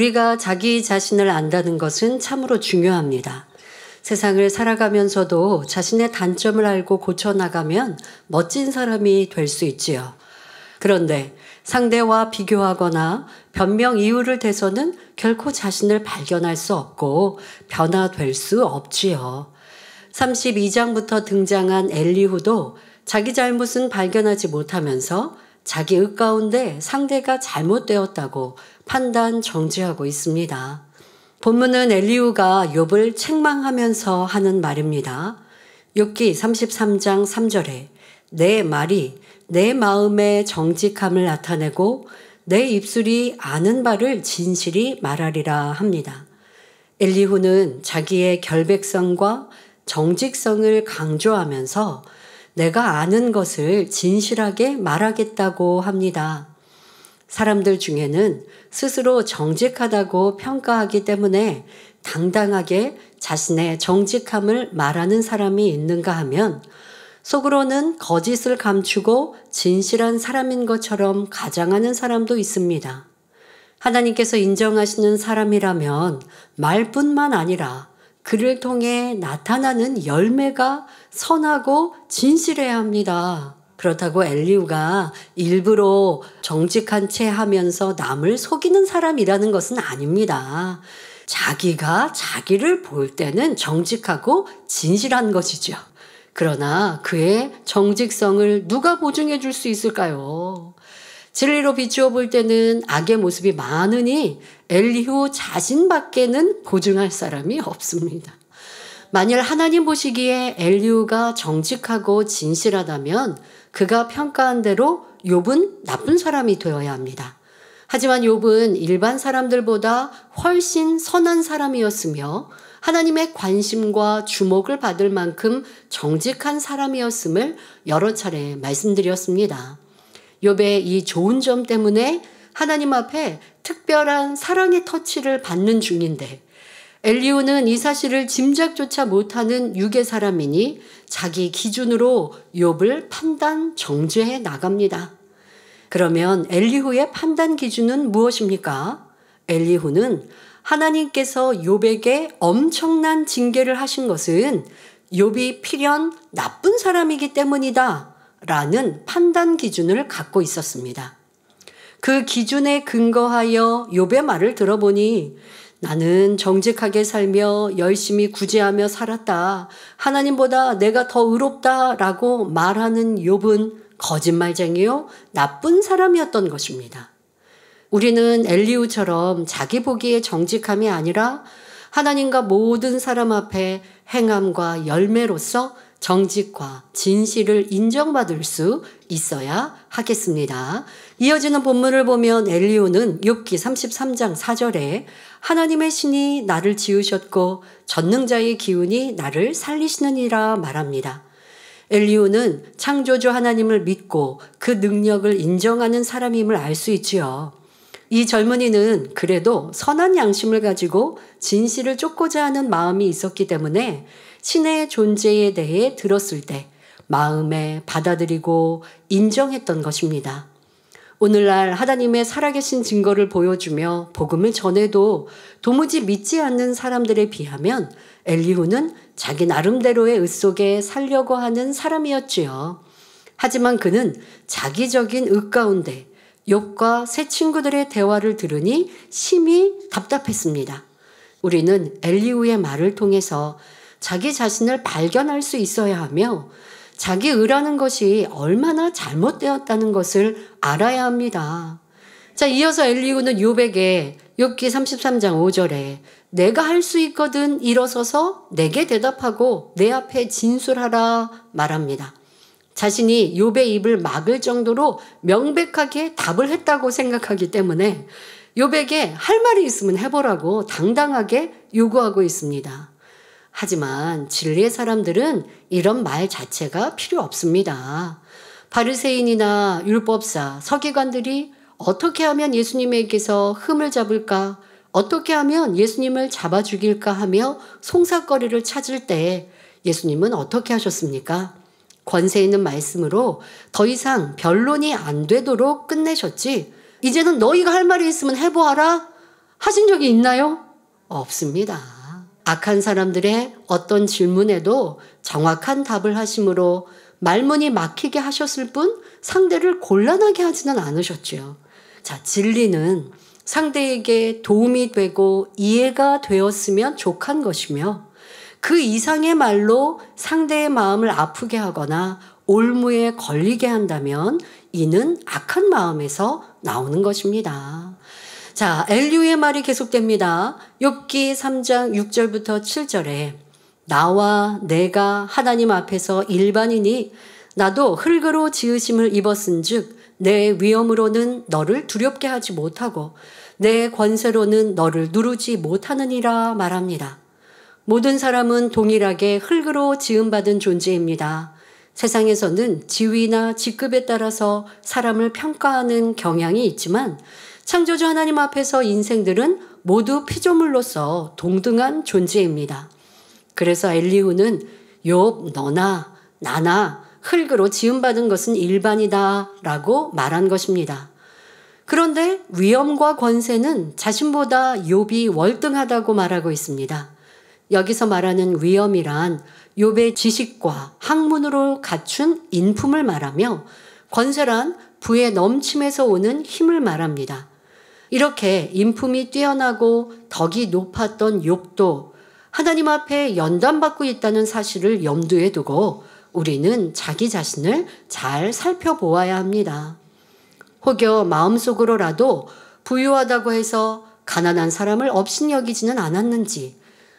우리가 자기 자신을 안다는 것은 참으로 중요합니다. 세상을 살아가면서도 자신의 단점을 알고 고쳐나가면 멋진 사람이 될 수 있지요. 그런데 상대와 비교하거나 변명 이유를 대서는 결코 자신을 발견할 수 없고 변화될 수 없지요. 32장부터 등장한 엘리후도 자기 잘못은 발견하지 못하면서 자기 의 가운데 상대가 잘못되었다고 판단 정지하고 있습니다. 본문은 엘리우가 욥을 책망하면서 하는 말입니다. 욥기 33장 3절에 내 말이 내 마음의 정직함을 나타내고 내 입술이 아는 바를 진실이 말하리라 합니다. 엘리후는 자기의 결백성과 정직성을 강조하면서 내가 아는 것을 진실하게 말하겠다고 합니다. 사람들 중에는 스스로 정직하다고 평가하기 때문에 당당하게 자신의 정직함을 말하는 사람이 있는가 하면 속으로는 거짓을 감추고 진실한 사람인 것처럼 가장하는 사람도 있습니다. 하나님께서 인정하시는 사람이라면 말뿐만 아니라 그를 통해 나타나는 열매가 선하고 진실해야 합니다. 그렇다고 엘리우가 일부러 정직한 채 하면서 남을 속이는 사람이라는 것은 아닙니다. 자기가 자기를 볼 때는 정직하고 진실한 것이죠. 그러나 그의 정직성을 누가 보증해 줄 수 있을까요? 진리로 비추어 볼 때는 악의 모습이 많으니 엘리후 자신밖에는 보증할 사람이 없습니다. 만일 하나님 보시기에 엘리후가 정직하고 진실하다면 그가 평가한 대로 욥은 나쁜 사람이 되어야 합니다. 하지만 욥은 일반 사람들보다 훨씬 선한 사람이었으며 하나님의 관심과 주목을 받을 만큼 정직한 사람이었음을 여러 차례 말씀드렸습니다. 욥의 이 좋은 점 때문에 하나님 앞에 특별한 사랑의 터치를 받는 중인데 엘리오는 이 사실을 짐작조차 못하는 유괴 사람이니 자기 기준으로 욥을 판단 정죄해 나갑니다. 그러면 엘리후의 판단 기준은 무엇입니까? 엘리후는 하나님께서 욥에게 엄청난 징계를 하신 것은 욥이 필연 나쁜 사람이기 때문이다. 라는 판단 기준을 갖고 있었습니다. 그 기준에 근거하여 욥의 말을 들어보니 나는 정직하게 살며 열심히 구제하며 살았다. 하나님보다 내가 더 의롭다라고 말하는 욥은 거짓말쟁이요 나쁜 사람이었던 것입니다. 우리는 엘리우처럼 자기 보기에 정직함이 아니라 하나님과 모든 사람 앞에 행함과 열매로서 정직과 진실을 인정받을 수 있어야 하겠습니다. 이어지는 본문을 보면 엘리오는 6기 33장 4절에 하나님의 신이 나를 지으셨고 전능자의 기운이 나를 살리시느니라 말합니다. 엘리오는 창조주 하나님을 믿고 그 능력을 인정하는 사람임을 알 수 있지요. 이 젊은이는 그래도 선한 양심을 가지고 진실을 쫓고자 하는 마음이 있었기 때문에 신의 존재에 대해 들었을 때 마음에 받아들이고 인정했던 것입니다. 오늘날 하나님의 살아계신 증거를 보여주며 복음을 전해도 도무지 믿지 않는 사람들에 비하면 엘리후는 자기 나름대로의 의속에 살려고 하는 사람이었지요. 하지만 그는 자기적인 의 가운데 욥과 새 친구들의 대화를 들으니 심히 답답했습니다. 우리는 엘리후의 말을 통해서 자기 자신을 발견할 수 있어야 하며 자기 의라는 것이 얼마나 잘못되었다는 것을 알아야 합니다. 자, 이어서 엘리후는 욥에게 기 33장 5절에 내가 할 수 있거든 일어서서 내게 대답하고 내 앞에 진술하라 말합니다. 자신이 욥의 입을 막을 정도로 명백하게 답을 했다고 생각하기 때문에 욥에게 할 말이 있으면 해보라고 당당하게 요구하고 있습니다. 하지만 진리의 사람들은 이런 말 자체가 필요 없습니다. 바르세인이나 율법사, 서기관들이 어떻게 하면 예수님에게서 흠을 잡을까? 어떻게 하면 예수님을 잡아 죽일까 하며 송사거리를 찾을 때 예수님은 어떻게 하셨습니까? 권세 있는 말씀으로 더 이상 변론이 안 되도록 끝내셨지. 이제는 너희가 할 말이 있으면 해보아라. 하신 적이 있나요? 없습니다. 악한 사람들의 어떤 질문에도 정확한 답을 하심으로 말문이 막히게 하셨을 뿐 상대를 곤란하게 하지는 않으셨지요. 자, 진리는 상대에게 도움이 되고 이해가 되었으면 족한 것이며 그 이상의 말로 상대의 마음을 아프게 하거나 올무에 걸리게 한다면 이는 악한 마음에서 나오는 것입니다. 자, 엘류의 말이 계속됩니다. 욥기 3장 6절부터 7절에 나와 내가 하나님 앞에서 일반이니 나도 흙으로 지으심을 입었은즉 내 위엄으로는 너를 두렵게 하지 못하고 내 권세로는 너를 누르지 못하느니라 말합니다. 모든 사람은 동일하게 흙으로 지음받은 존재입니다. 세상에서는 지위나 직급에 따라서 사람을 평가하는 경향이 있지만 창조주 하나님 앞에서 인생들은 모두 피조물로서 동등한 존재입니다. 그래서 엘리후는 욥 너나 나나 흙으로 지음받은 것은 일반이다 라고 말한 것입니다. 그런데 위엄과 권세는 자신보다 욥이 월등하다고 말하고 있습니다. 여기서 말하는 위엄이란 욥의 지식과 학문으로 갖춘 인품을 말하며 권세란 부의 넘침에서 오는 힘을 말합니다. 이렇게 인품이 뛰어나고 덕이 높았던 욕도 하나님 앞에 연단받고 있다는 사실을 염두에 두고 우리는 자기 자신을 잘 살펴보아야 합니다. 혹여 마음속으로라도 부유하다고 해서 가난한 사람을 업신여기지는 않았는지,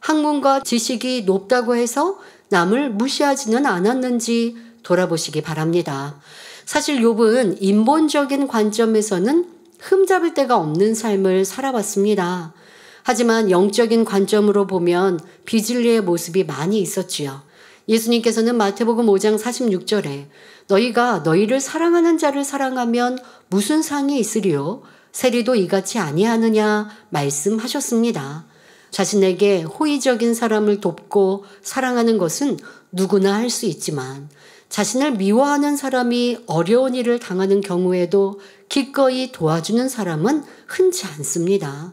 학문과 지식이 높다고 해서 남을 무시하지는 않았는지 돌아보시기 바랍니다. 사실 욥은 인본적인 관점에서는 흠잡을 데가 없는 삶을 살아왔습니다. 하지만 영적인 관점으로 보면 비진리의 모습이 많이 있었지요. 예수님께서는 마태복음 5장 46절에 너희가 너희를 사랑하는 자를 사랑하면 무슨 상이 있으리요? 세리도 이같이 아니하느냐 말씀하셨습니다. 자신에게 호의적인 사람을 돕고 사랑하는 것은 누구나 할 수 있지만 자신을 미워하는 사람이 어려운 일을 당하는 경우에도 기꺼이 도와주는 사람은 흔치 않습니다.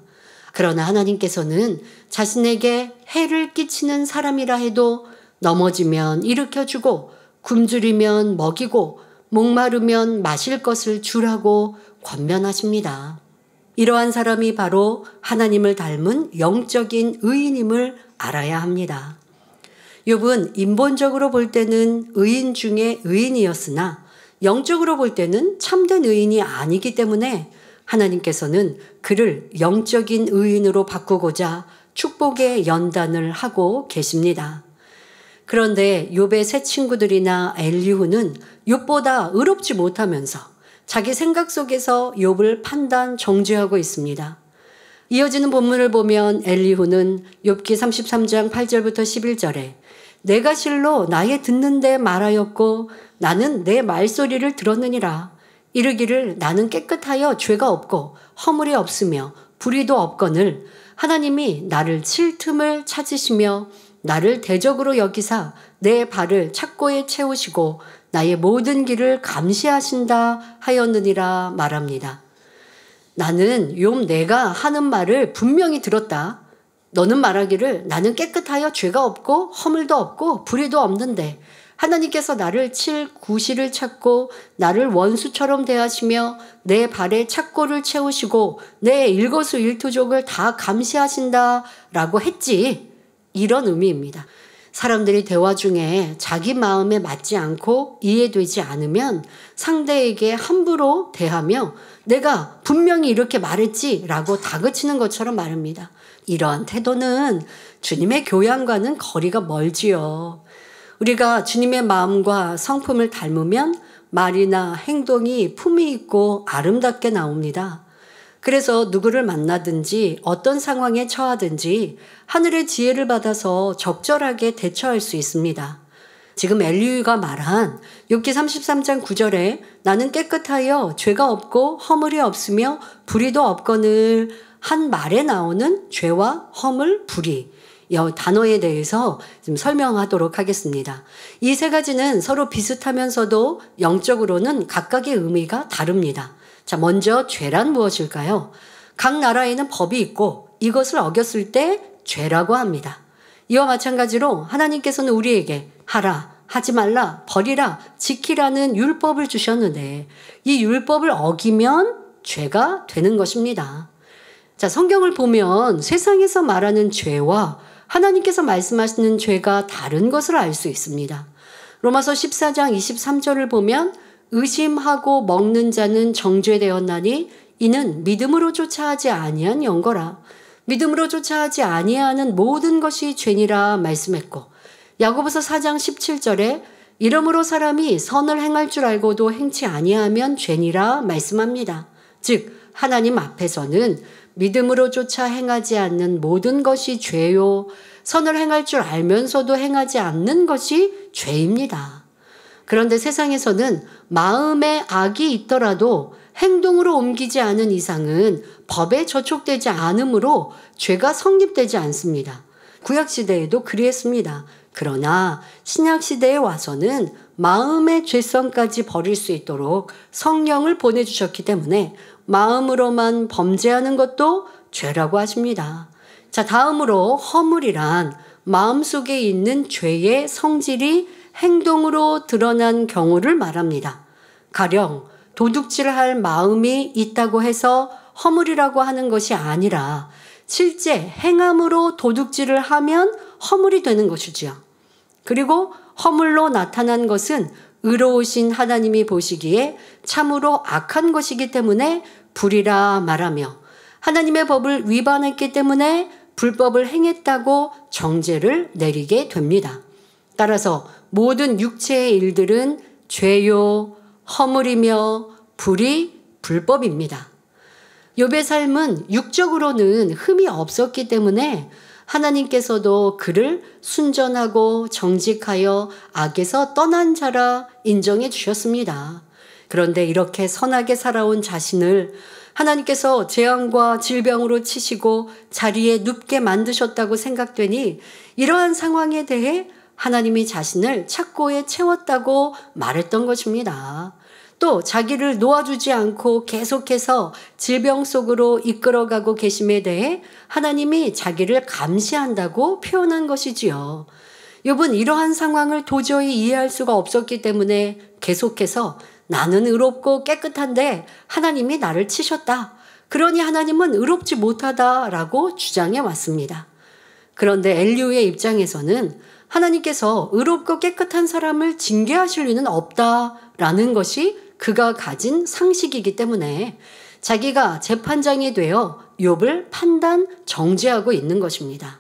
그러나 하나님께서는 자신에게 해를 끼치는 사람이라 해도 넘어지면 일으켜주고 굶주리면 먹이고 목마르면 마실 것을 주라고 권면하십니다. 이러한 사람이 바로 하나님을 닮은 영적인 의인임을 알아야 합니다. 욥은 인본적으로 볼 때는 의인 중에 의인이었으나 영적으로 볼 때는 참된 의인이 아니기 때문에 하나님께서는 그를 영적인 의인으로 바꾸고자 축복의 연단을 하고 계십니다. 그런데 욥의 새 친구들이나 엘리후는 욥보다 의롭지 못하면서 자기 생각 속에서 욥을 판단 정죄하고 있습니다. 이어지는 본문을 보면 엘리후는 욥기 33장 8절부터 11절에 내가 실로 나의 듣는데 말하였고 나는 내 말소리를 들었느니라. 이르기를 나는 깨끗하여 죄가 없고 허물이 없으며 불의도 없거늘 하나님이 나를 칠 틈을 찾으시며 나를 대적으로 여기사 내 발을 착고에 채우시고 나의 모든 길을 감시하신다 하였느니라 말합니다. 나는 욥 내가 하는 말을 분명히 들었다. 너는 말하기를 나는 깨끗하여 죄가 없고 허물도 없고 불의도 없는데 하나님께서 나를 칠 구실을 찾고 나를 원수처럼 대하시며 내 발에 착고를 채우시고 내 일거수일투족을 다 감시하신다라고 했지. 이런 의미입니다. 사람들이 대화 중에 자기 마음에 맞지 않고 이해되지 않으면 상대에게 함부로 대하며 내가 분명히 이렇게 말했지 라고 다그치는 것처럼 말합니다. 이러한 태도는 주님의 교양과는 거리가 멀지요. 우리가 주님의 마음과 성품을 닮으면 말이나 행동이 품위 있고 아름답게 나옵니다. 그래서 누구를 만나든지 어떤 상황에 처하든지 하늘의 지혜를 받아서 적절하게 대처할 수 있습니다. 지금 엘리유가 말한 6기 33장 9절에 나는 깨끗하여 죄가 없고 허물이 없으며 불의도 없거늘 한 말에 나오는 죄와 허물, 불의 여 단어에 대해서 좀 설명하도록 하겠습니다. 이 세 가지는 서로 비슷하면서도 영적으로는 각각의 의미가 다릅니다. 자, 먼저 죄란 무엇일까요? 각 나라에는 법이 있고 이것을 어겼을 때 죄라고 합니다. 이와 마찬가지로 하나님께서는 우리에게 하라, 하지 말라, 버리라, 지키라는 율법을 주셨는데 이 율법을 어기면 죄가 되는 것입니다. 자, 성경을 보면 세상에서 말하는 죄와 하나님께서 말씀하시는 죄가 다른 것을 알 수 있습니다. 로마서 14장 23절을 보면 의심하고 먹는 자는 정죄되었나니 이는 믿음으로 조차하지 아니한 연거라. 믿음으로 조차하지 아니하는 모든 것이 죄니라 말씀했고 야고보서 4장 17절에 이러므로 사람이 선을 행할 줄 알고도 행치 아니하면 죄니라 말씀합니다. 즉 하나님 앞에서는 믿음으로 조차 행하지 않는 모든 것이 죄요 선을 행할 줄 알면서도 행하지 않는 것이 죄입니다. 그런데 세상에서는 마음에 악이 있더라도 행동으로 옮기지 않은 이상은 법에 저촉되지 않으므로 죄가 성립되지 않습니다. 구약시대에도 그리했습니다. 그러나 신약시대에 와서는 마음의 죄성까지 버릴 수 있도록 성령을 보내주셨기 때문에 마음으로만 범죄하는 것도 죄라고 하십니다. 자, 다음으로 허물이란 마음속에 있는 죄의 성질이 행동으로 드러난 경우를 말합니다. 가령 도둑질할 마음이 있다고 해서 허물이라고 하는 것이 아니라 실제 행함으로 도둑질을 하면 허물이 되는 것이지요. 그리고 허물로 나타난 것은 의로우신 하나님이 보시기에 참으로 악한 것이기 때문에 불이라 말하며 하나님의 법을 위반했기 때문에 불법을 행했다고 정죄를 내리게 됩니다. 따라서 모든 육체의 일들은 죄요, 허물이며 불이 불법입니다. 욥의 삶은 육적으로는 흠이 없었기 때문에 하나님께서도 그를 순전하고 정직하여 악에서 떠난 자라 인정해 주셨습니다. 그런데 이렇게 선하게 살아온 자신을 하나님께서 재앙과 질병으로 치시고 자리에 눕게 만드셨다고 생각되니 이러한 상황에 대해 하나님이 자신을 착고에 채웠다고 말했던 것입니다. 또 자기를 놓아주지 않고 계속해서 질병 속으로 이끌어가고 계심에 대해 하나님이 자기를 감시한다고 표현한 것이지요. 욥은 이러한 상황을 도저히 이해할 수가 없었기 때문에 계속해서 나는 의롭고 깨끗한데 하나님이 나를 치셨다. 그러니 하나님은 의롭지 못하다라고 주장해 왔습니다. 그런데 엘리우의 입장에서는 하나님께서 의롭고 깨끗한 사람을 징계하실 리는 없다라는 것이 그가 가진 상식이기 때문에 자기가 재판장이 되어 욥을 판단 정죄하고 있는 것입니다.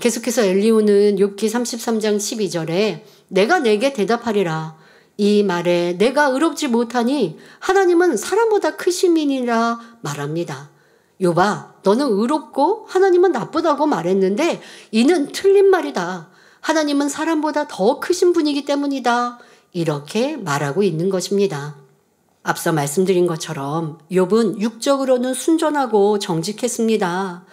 계속해서 엘리오는 욥기 33장 12절에 내가 내게 대답하리라 이 말에 내가 의롭지 못하니 하나님은 사람보다 크시민이라 말합니다. 요바, 너는 의롭고 하나님은 나쁘다고 말했는데 이는 틀린 말이다. 하나님은 사람보다 더 크신 분이기 때문이다. 이렇게 말하고 있는 것입니다. 앞서 말씀드린 것처럼 욥은 육적으로는 순전하고 정직했습니다.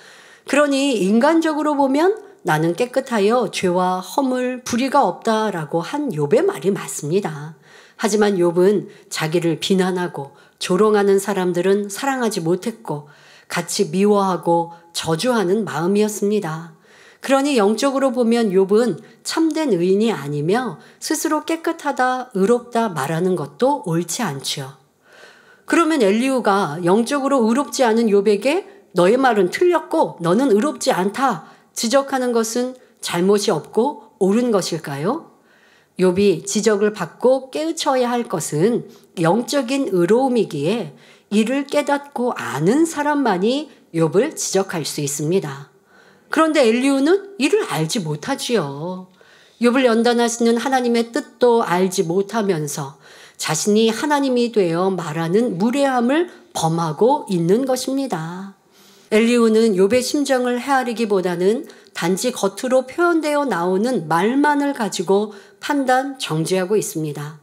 그러니 인간적으로 보면 나는 깨끗하여 죄와 허물, 불의가 없다라고 한 욥의 말이 맞습니다. 하지만 욥은 자기를 비난하고 조롱하는 사람들은 사랑하지 못했고 같이 미워하고 저주하는 마음이었습니다. 그러니 영적으로 보면 욥은 참된 의인이 아니며 스스로 깨끗하다, 의롭다 말하는 것도 옳지 않지요. 그러면 엘리우가 영적으로 의롭지 않은 욥에게 너의 말은 틀렸고 너는 의롭지 않다 지적하는 것은 잘못이 없고 옳은 것일까요? 욥이 지적을 받고 깨우쳐야 할 것은 영적인 의로움이기에 이를 깨닫고 아는 사람만이 욥을 지적할 수 있습니다. 그런데 엘리우는 이를 알지 못하지요. 욥을 연단하시는 하나님의 뜻도 알지 못하면서 자신이 하나님이 되어 말하는 무례함을 범하고 있는 것입니다. 엘리우는 욥의 심정을 헤아리기보다는 단지 겉으로 표현되어 나오는 말만을 가지고 판단 정지하고 있습니다.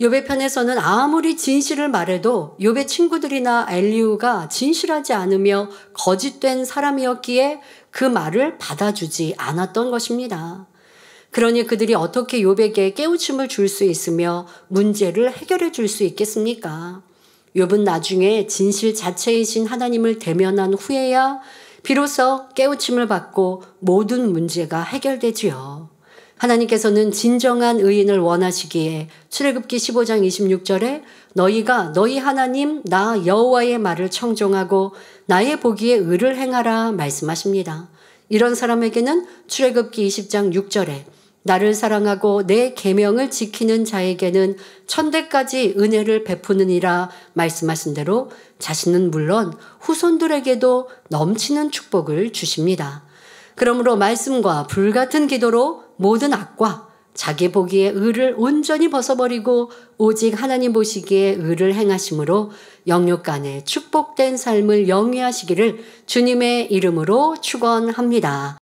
욥의 편에서는 아무리 진실을 말해도 욥의 친구들이나 엘리우가 진실하지 않으며 거짓된 사람이었기에 그 말을 받아주지 않았던 것입니다. 그러니 그들이 어떻게 욥에게 깨우침을 줄 수 있으며 문제를 해결해 줄 수 있겠습니까? 욥은 나중에 진실 자체이신 하나님을 대면한 후에야 비로소 깨우침을 받고 모든 문제가 해결되지요. 하나님께서는 진정한 의인을 원하시기에 출애굽기 15장 26절에 너희가 너희 하나님 나 여호와의 말을 청종하고 나의 보기에 의를 행하라 말씀하십니다. 이런 사람에게는 출애굽기 20장 6절에 나를 사랑하고 내 계명을 지키는 자에게는 천대까지 은혜를 베푸느니라 말씀하신 대로 자신은 물론 후손들에게도 넘치는 축복을 주십니다. 그러므로 말씀과 불같은 기도로 모든 악과 자기 보기에 의를 온전히 벗어버리고 오직 하나님 보시기에 의를 행하심으로 영육 간에 축복된 삶을 영위하시기를 주님의 이름으로 축원합니다.